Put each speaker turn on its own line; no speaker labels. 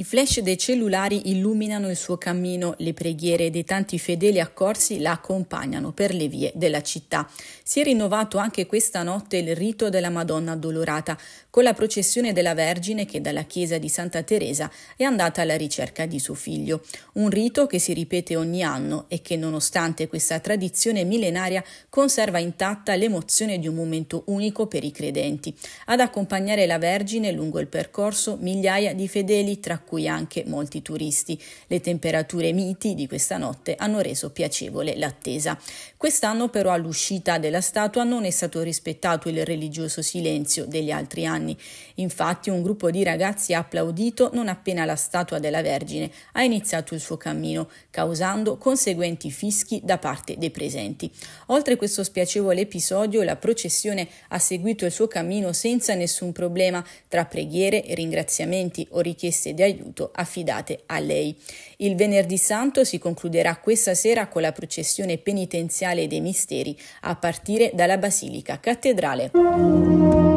I flash dei cellulari illuminano il suo cammino, le preghiere dei tanti fedeli accorsi la accompagnano per le vie della città. Si è rinnovato anche questa notte il rito della Madonna Addolorata, con la processione della Vergine che dalla chiesa di Santa Teresa è andata alla ricerca di suo figlio. Un rito che si ripete ogni anno e che, nonostante questa tradizione millenaria, conserva intatta l'emozione di un momento unico per i credenti. Ad accompagnare la Vergine lungo il percorso migliaia di fedeli, tra cui cui anche molti turisti. Le temperature miti di questa notte hanno reso piacevole l'attesa. Quest'anno però all'uscita della statua non è stato rispettato il religioso silenzio degli altri anni. Infatti un gruppo di ragazzi ha applaudito non appena la statua della Vergine ha iniziato il suo cammino, causando conseguenti fischi da parte dei presenti. Oltre questo spiacevole episodio, la processione ha seguito il suo cammino senza nessun problema, tra preghiere, ringraziamenti o richieste di aiuto aiuto, affidate a lei. Il venerdì santo si concluderà questa sera con la processione penitenziale dei misteri a partire dalla Basilica Cattedrale.